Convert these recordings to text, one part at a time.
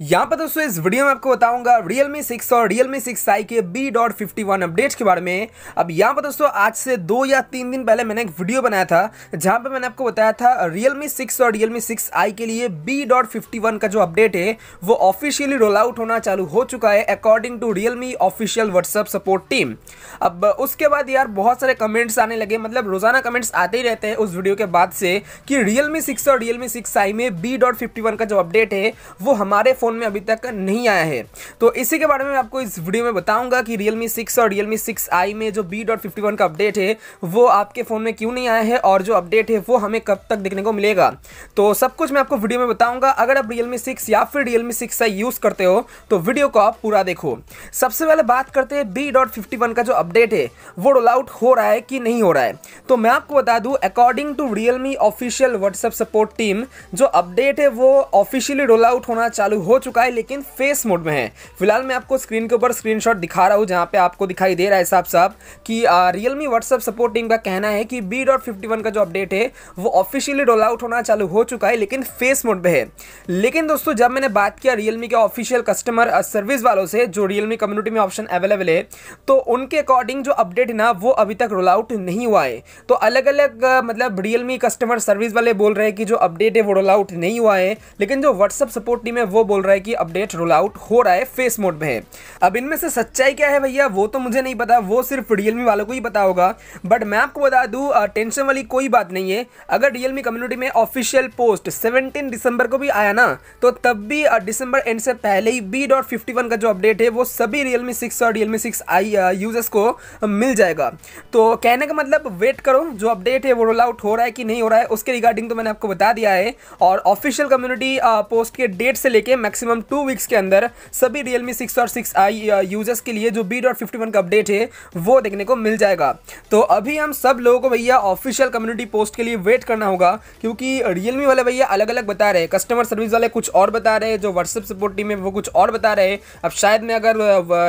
यहाँ पर दोस्तों इस वीडियो में आपको बताऊंगा Realme 6 और Realme 6i के B.51 अपडेट्स के बारे में अब यहाँ पर दोस्तों आज से दो या तीन दिन पहले मैंने एक वीडियो बनाया था जहाँ पर मैंने आपको बताया था Realme 6 और Realme 6i के लिए B.51 का जो अपडेट है वो ऑफिशियली रोल आउट होना चालू हो चुका है according to Realme official WhatsApp support team अब उसके बाद यार बहुत सारे कमेंट्स आने लगे मतलब रोजाना कमेंट्स आते ही रहते हैं उस वीडियो के बाद से कि रियलमी सिक्स और रियलमी सिक्स आई में बी का जो अपडेट है वो हमारे फ़ोन में अभी तक नहीं आया है तो इसी के बारे में आपको इस वीडियो में बताऊंगा कि रियल मी सिक्स और रियल मी सिक्स आई में जो बी डॉट फिफ्टी वन का अपडेट है वो आपके फ़ोन में क्यों नहीं आया है और जो अपडेट है वो हमें कब तक देखने को मिलेगा तो सब कुछ मैं आपको वीडियो में बताऊंगा अगर आप रियल मी सिक्स या फिर Realme six I use करते हो तो वीडियो को आप पूरा देखो सबसे पहले बात करते हैं बी डॉट फिफ्टी वन का जो अपडेट है वो रोल आउट हो रहा है कि नहीं हो रहा है तो मैं आपको बता दूं according to Realme official WhatsApp support team जो अपडेट है वो ऑफिशियली रोल आउट होना चालू हो हो चुका है लेकिन फेस मोड में है फिलहाल मैं आपको स्क्रीन के ऊपर स्क्रीनशॉट दिखा रहा हूँ जहाँ पे आपको दिखाई दे रहा है साहब साहब कि रियलमी व्हाट्सअप सपोर्ट टीम का कहना है कि बी डॉट फिफ्टी वन का जो अपडेट है वो ऑफिशियली रोल आउट होना चालू हो चुका है लेकिन फेस मोड में है लेकिन दोस्तों जब मैंने बात किया रियलमी के ऑफिशियल कस्टमर सर्विस वालों से जो रियलमी कम्युनिटी में ऑप्शन अवेलेबल है तो उनके अकॉर्डिंग जो अपडेट है ना वो अभी तक रोल आउट नहीं हुआ है तो अलग अलग मतलब रियलमी कस्टमर सर्विस वाले बोल रहे हैं कि जो अपडेट है वो रोल आउट नहीं हुआ है लेकिन जो व्हाट्सअप सपोर्ट टीम है वो बोल बोल रहा है कि अपडेट रोल आउट हो रहा है फेस मोड में अब इनमें से सच्चाई क्या है भैया वो तो मुझे नहीं पता वो सिर्फ रियलमी वालों को ही पता होगा बट मैं आपको बता दूँ टेंशन वाली कोई बात नहीं है अगर रियलमी कम्युनिटी में ऑफिशियल पोस्ट सेवनटीन दिसंबर को भी आया ना तो तब भी दिसंबर एंड से पहले ही बी डॉट फिफ्टी वन का जो अपडेट है वो सभी रियलमी सिक्स और रियलमी सिक्स आई यूजर्स को मिल जाएगा तो कहने का मतलब वेट करो जो अपडेट है वो रोल आउट हो रहा है कि नहीं हो रहा है उसके रिगार्डिंग तो मैंने आपको बता दिया है और ऑफिशियल कम्युनिटी पोस्ट के डेट से लेके मैक्सिमम टू वीक्स के अंदर सभी रियल मी सिक्स और सिक्स आई यूजर्स के लिए जो बी डॉट फिफ्टी वन का अपडेट है वो देखने को मिल जाएगा तो अभी हम सब लोगों को भैया ऑफिशियल कम्युनिटी पोस्ट के लिए वेट करना होगा क्योंकि रियलमी वाले भैया अलग अलग बता रहे हैं कस्टमर सर्विस वाले कुछ और बता रहे जो व्हाट्सएप सपोर्ट टीम है वो कुछ और बता रहे हैं अब शायद मैं अगर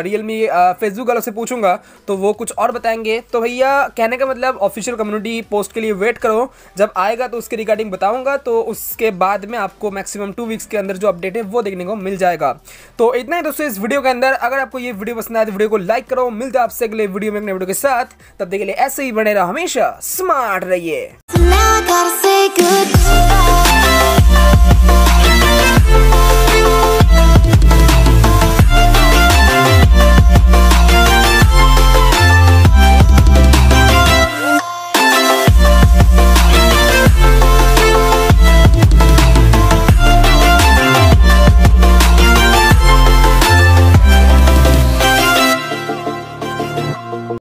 रियलमी uh, फेसबुक uh, वालों से पूछूंगा तो वो कुछ और बताएंगे तो भैया कहने का मतलब ऑफिशियल कम्युनिटी पोस्ट के लिए वेट करो जब आएगा तो उसके रिगार्डिंग बताऊंगा तो उसके बाद में आपको मैक्सिमम टू वीक्स के अंदर जो अपडेट है वो देख देखने को मिल जाएगा तो इतना ही दोस्तों इस वीडियो के अंदर अगर आपको ये वीडियो पसंद आए तो वीडियो को लाइक करो मिलते हैं आपसे अगले वीडियो में वीडियो के साथ तब तक ऐसे ही बने रहो हमेशा स्मार्ट रहिए